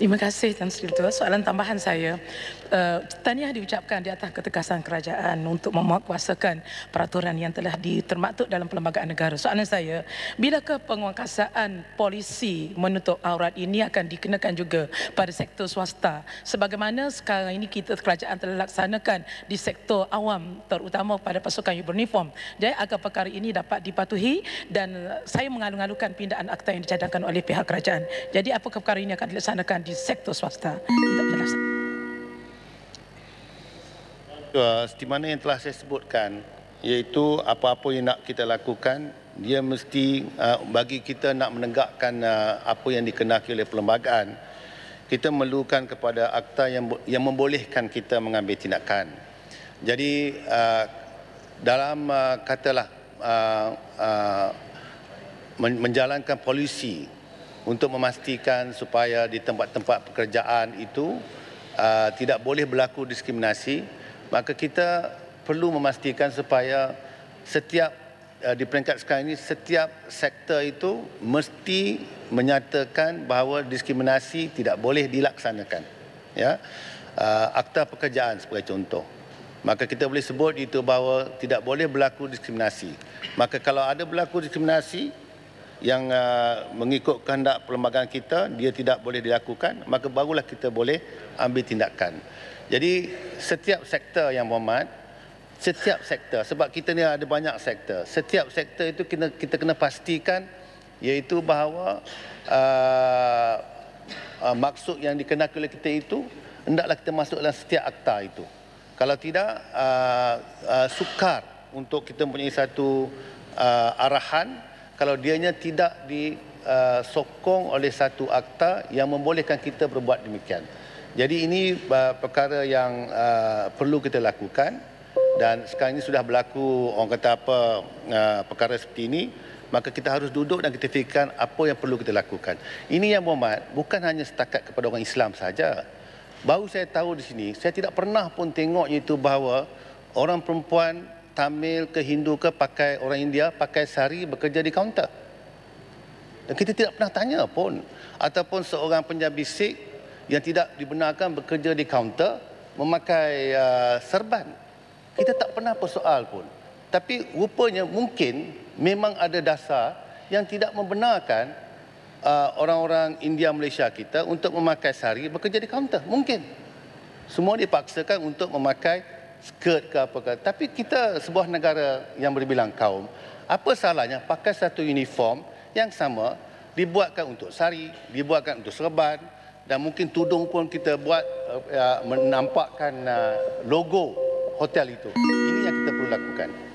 Terima kasih Tan Sri Tua. Soalan tambahan saya, uh, eh, taniah diucapkan di atas ketegasan kerajaan untuk memuatkuasakan peraturan yang telah ditermaktuk dalam perlembagaan negara. Soalan saya, bilakah penguasaan polisi menutup aurat ini akan dikenakan juga pada sektor swasta? Sebagaimana sekarang ini kita kerajaan telah laksanakan di sektor awam terutama pada pasukan uniform. Jadi agar perkara ini dapat dipatuhi dan saya mengalung alukan pindaan akta yang dicadangkan oleh pihak kerajaan. Jadi apakah perkara ini akan dilaksanakan di di sektor swasta Di mana yang telah saya sebutkan, iaitu apa-apa yang nak kita lakukan, dia mesti uh, bagi kita nak menegakkan uh, apa yang dikenaki oleh perlembagaan, kita memerlukan kepada akta yang yang membolehkan kita mengambil tindakan. Jadi uh, dalam katalah menjalankan polisi untuk memastikan supaya di tempat-tempat pekerjaan itu uh, tidak boleh berlaku diskriminasi, maka kita perlu memastikan supaya setiap uh, di peringkat sekarang ini setiap sektor itu mesti menyatakan bahawa diskriminasi tidak boleh dilaksanakan. Ya, uh, akta pekerjaan sebagai contoh. Maka kita boleh sebut itu bahawa tidak boleh berlaku diskriminasi. Maka kalau ada berlaku diskriminasi, yang uh, mengikut kehendak perlembagaan kita dia tidak boleh dilakukan maka barulah kita boleh ambil tindakan. Jadi setiap sektor yang Muhammad setiap sektor sebab kita ni ada banyak sektor. Setiap sektor itu kita kita kena pastikan iaitu bahawa uh, uh, maksud yang dikenaki oleh kita itu hendaklah kita masuk dalam setiap akta itu. Kalau tidak uh, uh, sukar untuk kita mempunyai satu uh, arahan kalau dianya tidak disokong uh, oleh satu akta yang membolehkan kita berbuat demikian. Jadi ini uh, perkara yang uh, perlu kita lakukan dan sekarang ini sudah berlaku orang kata apa perkara seperti ini maka kita harus duduk dan kita fikirkan apa yang perlu kita lakukan. Ini yang Muhammad bukan hanya setakat kepada orang Islam saja. Baru saya tahu di sini, saya tidak pernah pun tengok iaitu bahawa orang perempuan Tamil ke Hindu ke pakai orang India pakai sari bekerja di kaunter. Dan kita tidak pernah tanya pun ataupun seorang penjaga bisik yang tidak dibenarkan bekerja di kaunter memakai uh, serban. Kita tak pernah persoal pun. Tapi rupanya mungkin memang ada dasar yang tidak membenarkan uh, orang-orang uh, India Malaysia kita untuk memakai sari bekerja di kaunter. Mungkin. Semua dipaksakan untuk memakai skirt ke apa ke. Tapi kita sebuah negara yang berbilang kaum, apa salahnya pakai satu uniform yang sama dibuatkan untuk sari, dibuatkan untuk serban dan mungkin tudung pun kita buat uh, menampakkan uh, logo hotel itu. Ini yang kita perlu lakukan.